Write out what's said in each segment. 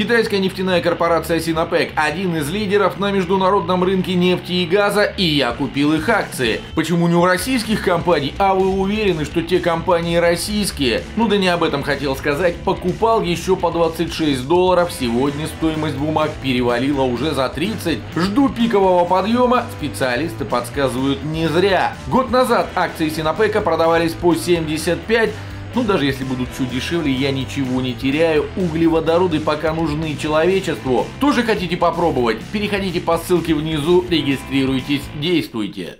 Китайская нефтяная корпорация Синопек – один из лидеров на международном рынке нефти и газа, и я купил их акции. Почему не у российских компаний, а вы уверены, что те компании российские? Ну да не об этом хотел сказать. Покупал еще по 26 долларов, сегодня стоимость бумаг перевалила уже за 30. Жду пикового подъема, специалисты подсказывают не зря. Год назад акции Синопека продавались по 75, ну, даже если будут чуть дешевле, я ничего не теряю. Углеводороды пока нужны человечеству. Тоже хотите попробовать? Переходите по ссылке внизу, регистрируйтесь, действуйте.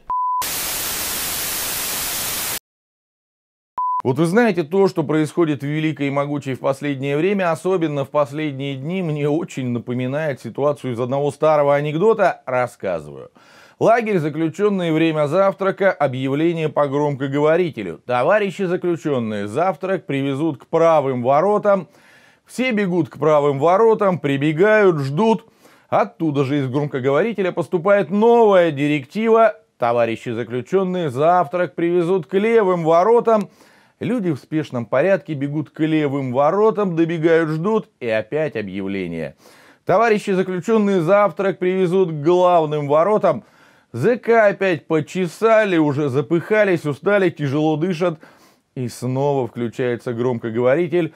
Вот вы знаете, то, что происходит в Великой и Могучей в последнее время, особенно в последние дни, мне очень напоминает ситуацию из одного старого анекдота. Рассказываю. Лагерь заключенные, время завтрака, объявление по громкоговорителю. Товарищи заключенные, завтрак привезут к правым воротам. Все бегут к правым воротам, прибегают, ждут. Оттуда же из громкоговорителя поступает новая директива. Товарищи заключенные, завтрак привезут к левым воротам. Люди в спешном порядке бегут к левым воротам, добегают, ждут и опять объявление. Товарищи заключенные завтрак привезут к главным воротам – ЗК опять почесали, уже запыхались, устали, тяжело дышат. И снова включается громкоговоритель.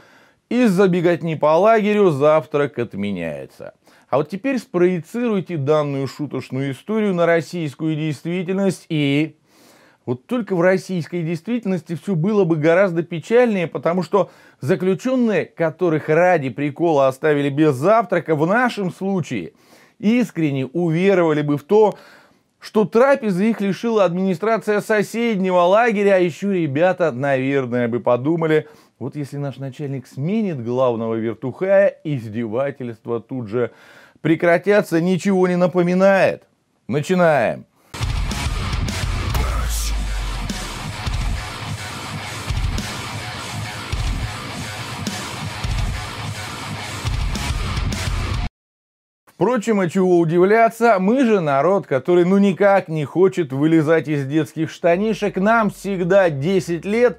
Из-за беготни по лагерю завтрак отменяется. А вот теперь спроецируйте данную шуточную историю на российскую действительность и... Вот только в российской действительности все было бы гораздо печальнее, потому что заключенные, которых ради прикола оставили без завтрака, в нашем случае искренне уверовали бы в то, что трапезы их лишила администрация соседнего лагеря, а еще ребята, наверное, бы подумали, вот если наш начальник сменит главного вертухая, издевательства тут же прекратятся, ничего не напоминает. Начинаем. Впрочем, а чего удивляться, мы же народ, который ну никак не хочет вылезать из детских штанишек, нам всегда 10 лет,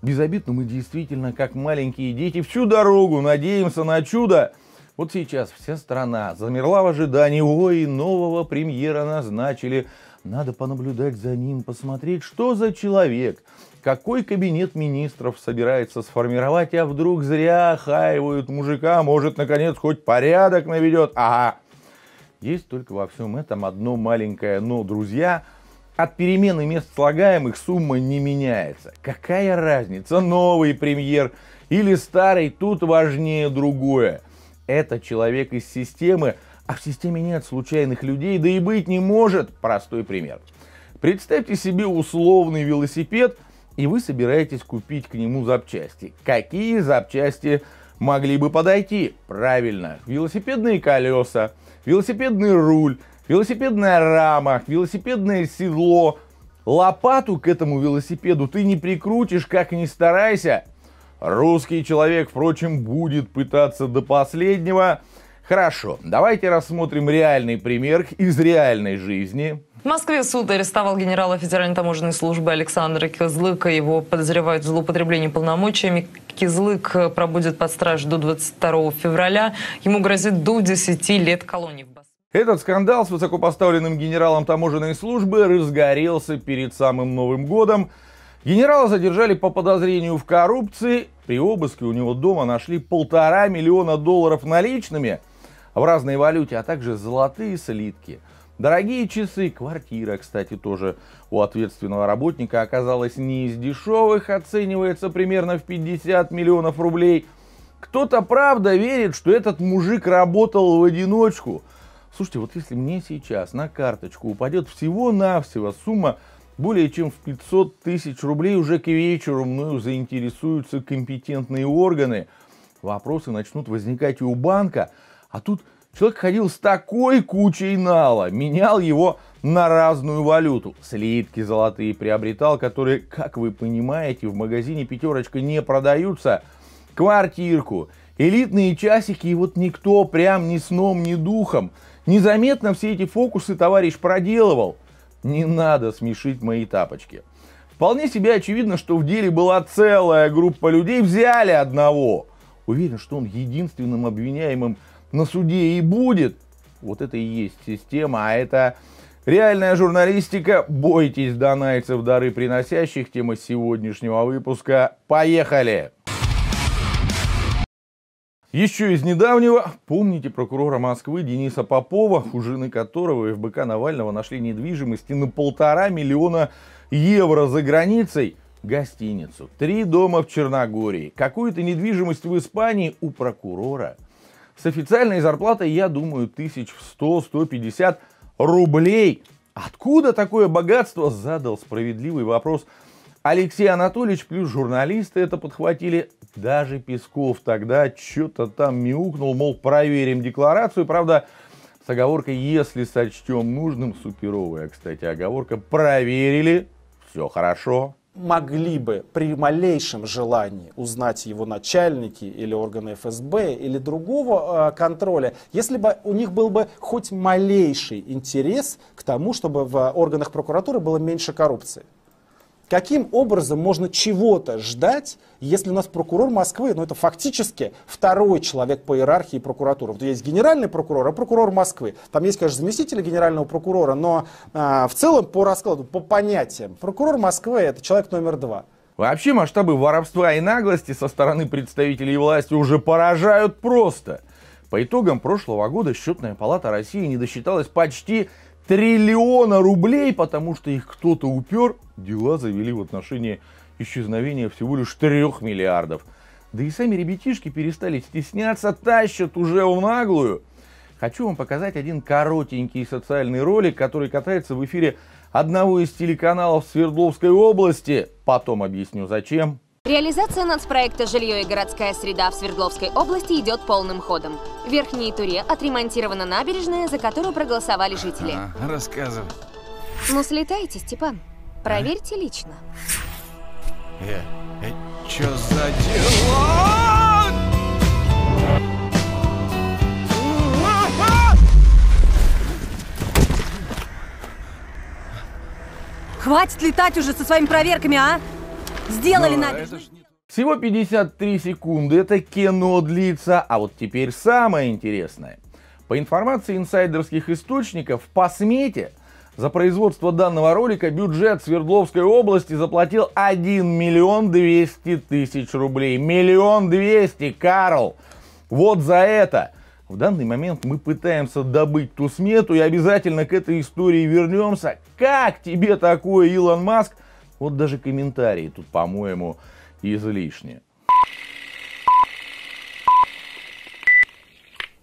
без обид, но мы действительно, как маленькие дети, всю дорогу надеемся на чудо. Вот сейчас вся страна замерла в ожидании, ой, нового премьера назначили, надо понаблюдать за ним, посмотреть, что за человек. Какой кабинет министров собирается сформировать, а вдруг зря хаивают мужика, может, наконец, хоть порядок наведет? Ага. Есть только во всем этом одно маленькое «но», друзья. От перемены мест слагаемых сумма не меняется. Какая разница, новый премьер или старый, тут важнее другое. Это человек из системы, а в системе нет случайных людей, да и быть не может. Простой пример. Представьте себе условный велосипед – и вы собираетесь купить к нему запчасти. Какие запчасти могли бы подойти? Правильно, велосипедные колеса, велосипедный руль, велосипедная рама, велосипедное седло. Лопату к этому велосипеду ты не прикрутишь, как ни старайся. Русский человек, впрочем, будет пытаться до последнего Хорошо, давайте рассмотрим реальный пример из реальной жизни. В Москве суд арестовал генерала Федеральной таможенной службы Александра Кизлыка. Его подозревают в злоупотреблении полномочиями. Кизлык э, пробудет под стражей до 22 февраля. Ему грозит до 10 лет колонии в Этот скандал с высокопоставленным генералом таможенной службы разгорелся перед самым Новым годом. Генерала задержали по подозрению в коррупции. При обыске у него дома нашли полтора миллиона долларов наличными – в разной валюте, а также золотые слитки. Дорогие часы, квартира, кстати, тоже у ответственного работника оказалась не из дешевых, оценивается примерно в 50 миллионов рублей. Кто-то правда верит, что этот мужик работал в одиночку. Слушайте, вот если мне сейчас на карточку упадет всего-навсего сумма более чем в 500 тысяч рублей, уже к вечеру мною заинтересуются компетентные органы. Вопросы начнут возникать и у банка, а тут человек ходил с такой кучей нала, менял его на разную валюту. Слитки золотые приобретал, которые, как вы понимаете, в магазине «Пятерочка» не продаются. Квартирку, элитные часики, и вот никто прям ни сном, ни духом. Незаметно все эти фокусы товарищ проделывал. Не надо смешить мои тапочки. Вполне себе очевидно, что в деле была целая группа людей, взяли одного. Уверен, что он единственным обвиняемым на суде и будет, вот это и есть система, а это реальная журналистика. Бойтесь донайцев, дары приносящих. Тема сегодняшнего выпуска. Поехали! Еще из недавнего, помните прокурора Москвы Дениса Попова, у жены которого и ФБК Навального нашли недвижимости на полтора миллиона евро за границей, гостиницу, три дома в Черногории, какую-то недвижимость в Испании у прокурора – с официальной зарплатой, я думаю, 1100-150 рублей. Откуда такое богатство? Задал справедливый вопрос Алексей Анатольевич, плюс журналисты это подхватили. Даже Песков тогда что-то там мяукнул, мол, проверим декларацию. Правда, с оговоркой «если сочтем нужным», суперовая, кстати, оговорка, проверили, все хорошо, могли бы при малейшем желании узнать его начальники или органы ФСБ или другого э, контроля, если бы у них был бы хоть малейший интерес к тому, чтобы в органах прокуратуры было меньше коррупции. Каким образом можно чего-то ждать, если у нас прокурор Москвы, ну это фактически второй человек по иерархии прокуратуры. Вот есть генеральный прокурор, а прокурор Москвы. Там есть, конечно, заместители генерального прокурора, но а, в целом по раскладу, по понятиям, прокурор Москвы это человек номер два. Вообще масштабы воровства и наглости со стороны представителей власти уже поражают просто. По итогам прошлого года Счетная палата России не досчиталась почти триллиона рублей, потому что их кто-то упер, дела завели в отношении исчезновения всего лишь 3 миллиардов. Да и сами ребятишки перестали стесняться, тащат уже в наглую. Хочу вам показать один коротенький социальный ролик, который катается в эфире одного из телеканалов Свердловской области. Потом объясню зачем. Реализация нацпроекта «Жилье и городская среда» в Свердловской области идет полным ходом. В Верхней Туре отремонтирована набережная, за которую проголосовали жители. А, рассказывай. Ну, слетайте, Степан. А? Проверьте а? лично. Э, э, чё за дела? Хватит летать уже со своими проверками, а? Сделали Но ну, Всего 53 секунды это кино длится, а вот теперь самое интересное. По информации инсайдерских источников, по смете за производство данного ролика бюджет Свердловской области заплатил 1 миллион 200 тысяч рублей. Миллион 200, Карл! Вот за это! В данный момент мы пытаемся добыть ту смету и обязательно к этой истории вернемся. Как тебе такое, Илон Маск? Вот даже комментарии тут, по-моему, излишни.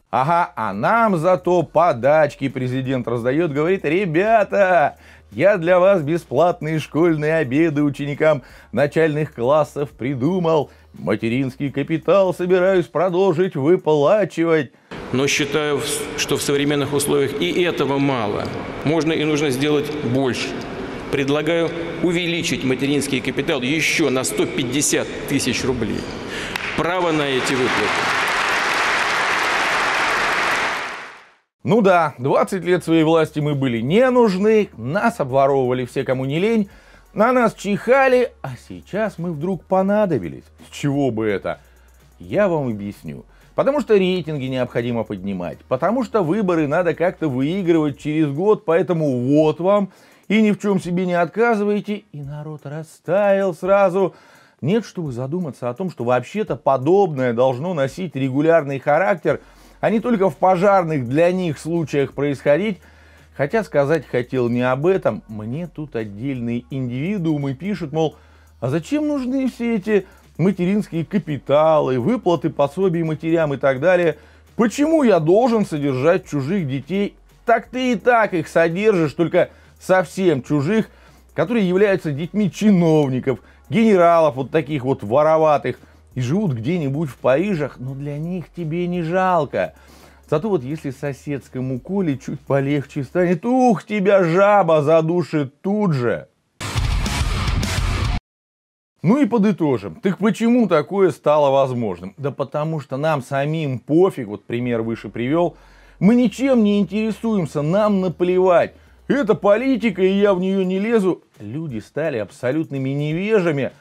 Ага, а нам зато подачки президент раздает, говорит, ребята, я для вас бесплатные школьные обеды ученикам начальных классов придумал. Материнский капитал собираюсь продолжить выплачивать. Но считаю, что в современных условиях и этого мало. Можно и нужно сделать больше предлагаю увеличить материнский капитал еще на 150 тысяч рублей. Право на эти выплаты. Ну да, 20 лет своей власти мы были не нужны, нас обворовывали все, кому не лень, на нас чихали, а сейчас мы вдруг понадобились. С чего бы это? Я вам объясню. Потому что рейтинги необходимо поднимать, потому что выборы надо как-то выигрывать через год, поэтому вот вам и ни в чем себе не отказываете, и народ растаял сразу. Нет, чтобы задуматься о том, что вообще-то подобное должно носить регулярный характер, а не только в пожарных для них случаях происходить, Хотя сказать хотел не об этом, мне тут отдельные индивидуумы пишут, мол, а зачем нужны все эти материнские капиталы, выплаты пособий матерям и так далее? Почему я должен содержать чужих детей? Так ты и так их содержишь, только совсем чужих, которые являются детьми чиновников, генералов вот таких вот вороватых и живут где-нибудь в Парижах, но для них тебе не жалко. Зато вот если соседскому Коле чуть полегче станет, ух, тебя жаба задушит тут же. Ну и подытожим. Так почему такое стало возможным? Да потому что нам самим пофиг, вот пример выше привел, мы ничем не интересуемся, нам наплевать это политика, и я в нее не лезу. Люди стали абсолютными невежами.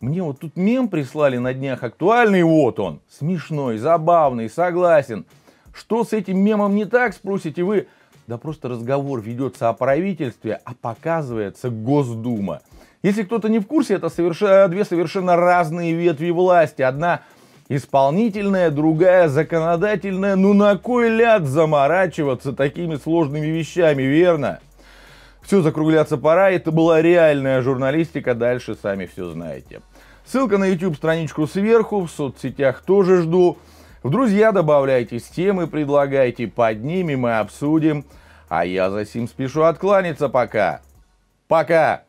Мне вот тут мем прислали на днях актуальный, вот он. Смешной, забавный, согласен. Что с этим мемом не так, спросите вы? Да просто разговор ведется о правительстве, а показывается Госдума. Если кто-то не в курсе, это соверш... две совершенно разные ветви власти. Одна исполнительная, другая законодательная. Ну на кой ляд заморачиваться такими сложными вещами, верно? Все закругляться пора, это была реальная журналистика, дальше сами все знаете. Ссылка на YouTube страничку сверху, в соцсетях тоже жду. В друзья добавляйтесь, темы предлагайте, под ними мы обсудим. А я за сим спешу откланяться пока. Пока!